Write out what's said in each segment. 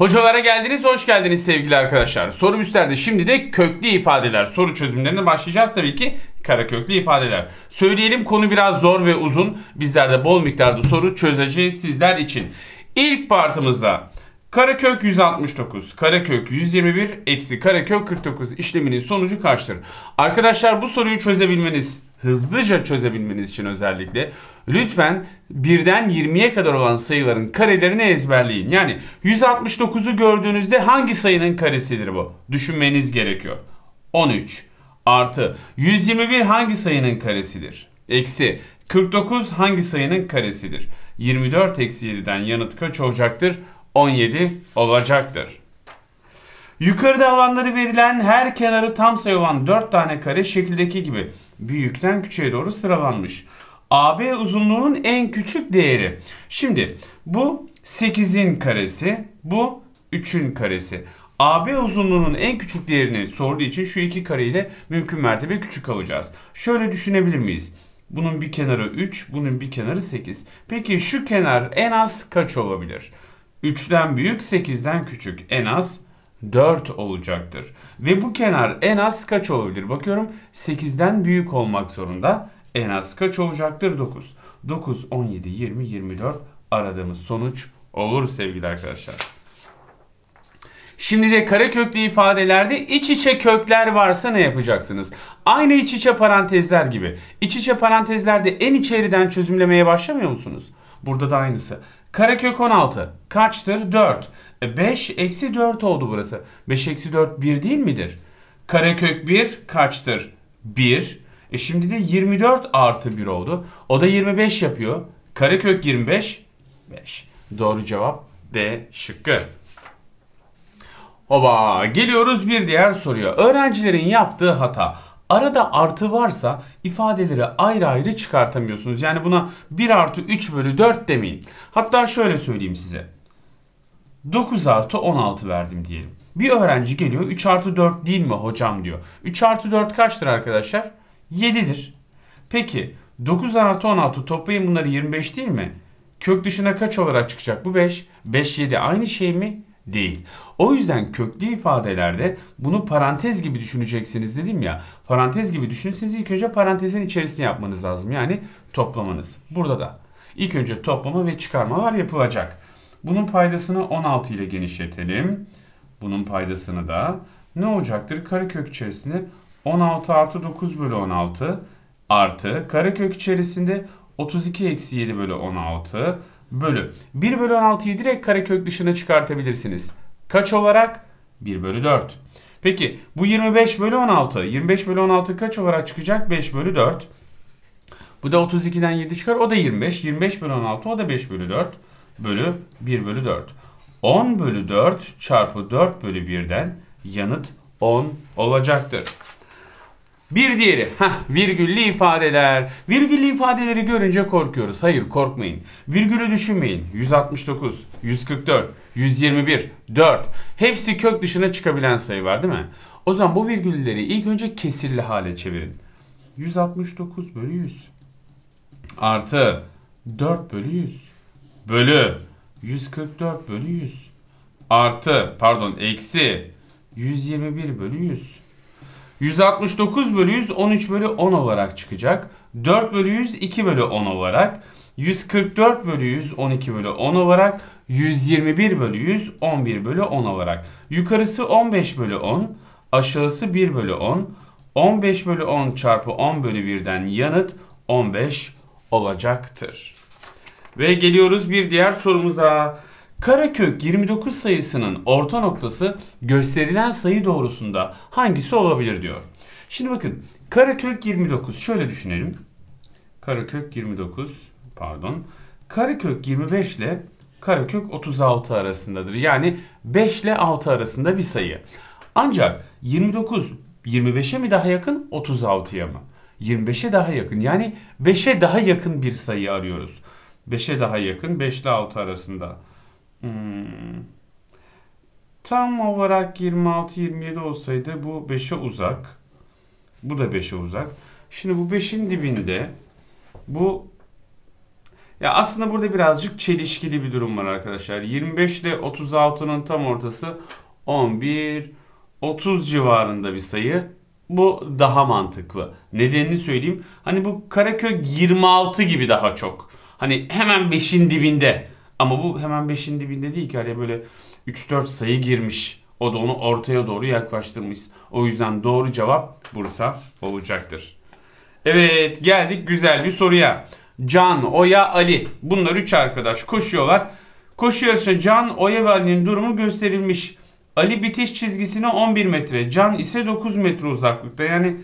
Hocalara geldiniz, hoş geldiniz sevgili arkadaşlar. Soru üstlerde şimdi de köklü ifadeler, soru çözümlerine başlayacağız tabii ki. Kara köklü ifadeler. Söyleyelim konu biraz zor ve uzun. Bizler de bol miktarda soru çözeceğiz sizler için. İlk partımızda karekök 169, karekök 121, eksi karekök 49 işleminin sonucu kaçtır? Arkadaşlar bu soruyu çözebilmeniz hızlıca çözebilmeniz için özellikle lütfen birden 20'ye kadar olan sayıların karelerini ezberleyin. Yani 169'u gördüğünüzde hangi sayının karesidir bu? Düşünmeniz gerekiyor. 13 artı 121 hangi sayının karesidir? Eksi 49 hangi sayının karesidir? 24 eksi 7'den yanıt kaç olacaktır? 17 olacaktır. Yukarıda alanları verilen her kenarı tam sayı olan 4 tane kare şekildeki gibi büyükten küçüğe doğru sıralanmış. AB uzunluğunun en küçük değeri. Şimdi bu 8'in karesi, bu 3'ün karesi. AB uzunluğunun en küçük değerini sorduğu için şu iki kareyle mümkün mertebe küçük alacağız. Şöyle düşünebilir miyiz? Bunun bir kenarı 3, bunun bir kenarı 8. Peki şu kenar en az kaç olabilir? 3'ten büyük, 8'den küçük. En az 4 olacaktır. Ve bu kenar en az kaç olabilir? Bakıyorum 8'den büyük olmak zorunda. En az kaç olacaktır? 9. 9, 17, 20, 24 aradığımız sonuç olur sevgili arkadaşlar. Şimdi de kareköklü ifadelerde iç içe kökler varsa ne yapacaksınız? Aynı iç içe parantezler gibi. İç içe parantezlerde en içeriden çözümlemeye başlamıyor musunuz? Burada da aynısı. Karekök 16 kaçtır? 4. 5 e, eksi 4 oldu burası. 5 eksi 4 1 değil midir? Karekök 1 kaçtır? 1. E şimdi de 24 artı 1 oldu. O da 25 yapıyor. Karekök 25 5. Doğru cevap D şıkkı. Hoba geliyoruz bir diğer soruya. Öğrencilerin yaptığı hata Arada artı varsa ifadeleri ayrı ayrı çıkartamıyorsunuz. Yani buna 1 artı 3 bölü 4 demeyin. Hatta şöyle söyleyeyim size. 9 artı 16 verdim diyelim. Bir öğrenci geliyor 3 artı 4 değil mi hocam diyor. 3 artı 4 kaçtır arkadaşlar? 7'dir. Peki 9 artı 16 toplayın bunları 25 değil mi? Kök dışına kaç olarak çıkacak bu 5? 5 7 aynı şey mi? değil. O yüzden köklü ifadelerde bunu parantez gibi düşüneceksiniz dedim ya. Parantez gibi düşünürseniz ilk önce parantezin içerisini yapmanız lazım. Yani toplamanız. Burada da ilk önce toplama ve çıkarmalar yapılacak. Bunun paydasını 16 ile genişletelim. Bunun paydasını da ne olacaktır? Karekök içerisinde 16 artı 9 bölü 16 artı karekök içerisinde 32 eksi 7 bölü 16 bölü. 1 bölü 16'yı direkt karekök dışına çıkartabilirsiniz. Kaç olarak? 1 bölü 4. Peki bu 25 bölü 16. 25 bölü 16 kaç olarak çıkacak? 5 bölü 4. Bu da 32'den 7 çıkar. O da 25. 25 bölü 16 o da 5 bölü 4 bölü 1 bölü 4. 10 bölü 4 çarpı 4 bölü 1'den yanıt 10 olacaktır. Bir diğeri heh, virgüllü ifadeler. Virgüllü ifadeleri görünce korkuyoruz. Hayır korkmayın. Virgülü düşünmeyin. 169, 144, 121, 4. Hepsi kök dışına çıkabilen sayı var, değil mi? O zaman bu virgülleri ilk önce kesirli hale çevirin. 169 bölü 100 artı 4 bölü 100 bölü 144 bölü 100 artı pardon eksi 121 bölü 100 169 bölü 100 13 bölü 10 olarak çıkacak. 4 bölü 100 2 bölü 10 olarak. 144 bölü 100 12 bölü 10 olarak. 121 bölü 100 11 bölü 10 olarak. Yukarısı 15 bölü 10. Aşağısı 1 bölü 10. 15 bölü 10 çarpı 10 bölü 1'den yanıt 15 olacaktır. Ve geliyoruz bir diğer sorumuza. Karekök 29 sayısının orta noktası gösterilen sayı doğrusunda hangisi olabilir diyor. Şimdi bakın karekök 29 şöyle düşünelim. Karekök 29 pardon. Karekök 25 ile karekök 36 arasındadır. Yani 5 ile 6 arasında bir sayı. Ancak 29 25'e mi daha yakın 36'ya mı? 25'e daha yakın yani 5'e daha yakın bir sayı arıyoruz. 5'e daha yakın 5 ile 6 arasında. Hmm. Tam olarak 26-27 olsaydı bu 5'e uzak. Bu da 5'e uzak. Şimdi bu 5'in dibinde bu ya aslında burada birazcık çelişkili bir durum var arkadaşlar. 25 ile 36'nın tam ortası 11 30 civarında bir sayı. Bu daha mantıklı. Nedenini söyleyeyim. Hani bu Karaköy 26 gibi daha çok. Hani hemen 5'in dibinde. Ama bu hemen 5'in dibinde değil ki araya böyle 3-4 sayı girmiş. O da onu ortaya doğru yaklaştırmış. O yüzden doğru cevap Bursa olacaktır. Evet geldik güzel bir soruya. Can, Oya, Ali. Bunlar 3 arkadaş koşuyorlar. Koşu yarışında Can, Oya ve Ali'nin durumu gösterilmiş. Ali bitiş çizgisine 11 metre. Can ise 9 metre uzaklıkta. Yani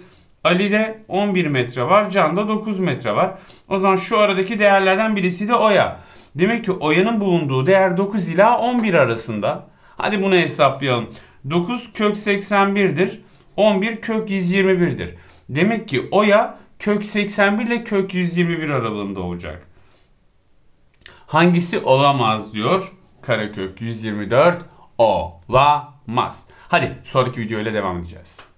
Ali'de 11 metre var. Can'da 9 metre var. O zaman şu aradaki değerlerden birisi de Oya. Demek ki oyanın bulunduğu değer 9 ila 11 arasında. Hadi bunu hesaplayalım. 9 kök 81'dir. 11 kök 121'dir. Demek ki oya kök 81 ile kök 121 aralığında olacak. Hangisi olamaz diyor. Karekök 124 olamaz. Hadi sonraki videoyla devam edeceğiz.